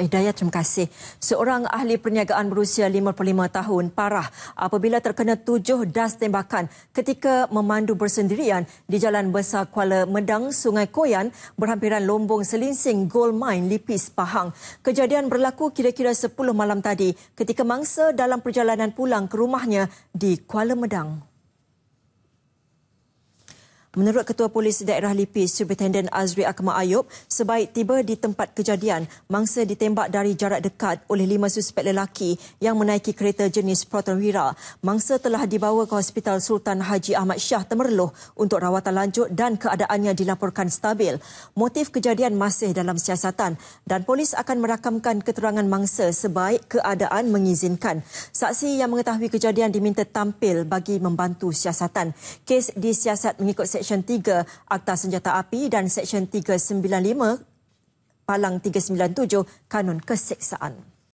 Hidayat, terima kasih. Seorang ahli perniagaan berusia 55 tahun parah apabila terkena tujuh das tembakan ketika memandu bersendirian di Jalan Besar Kuala Medang, Sungai Koyan berhampiran Lombong Selinsing Gold Mine, Lipis, Pahang. Kejadian berlaku kira-kira 10 malam tadi ketika mangsa dalam perjalanan pulang ke rumahnya di Kuala Medang. Menurut Ketua Polis Daerah Lipi, Superintendent Azri Akmal Ayub, sebaik tiba di tempat kejadian, mangsa ditembak dari jarak dekat oleh lima suspek lelaki yang menaiki kereta jenis Proton Wira. Mangsa telah dibawa ke Hospital Sultan Haji Ahmad Shah Temerloh untuk rawatan lanjut dan keadaannya dilaporkan stabil. Motif kejadian masih dalam siasatan dan polis akan merakamkan keterangan mangsa sebaik keadaan mengizinkan. Saksi yang mengetahui kejadian diminta tampil bagi membantu siasatan. Kes disiasat mengikut Seksyen 3 Akta Senjata Api dan Seksyen 395 Palang 397 Kanun Keseksaan.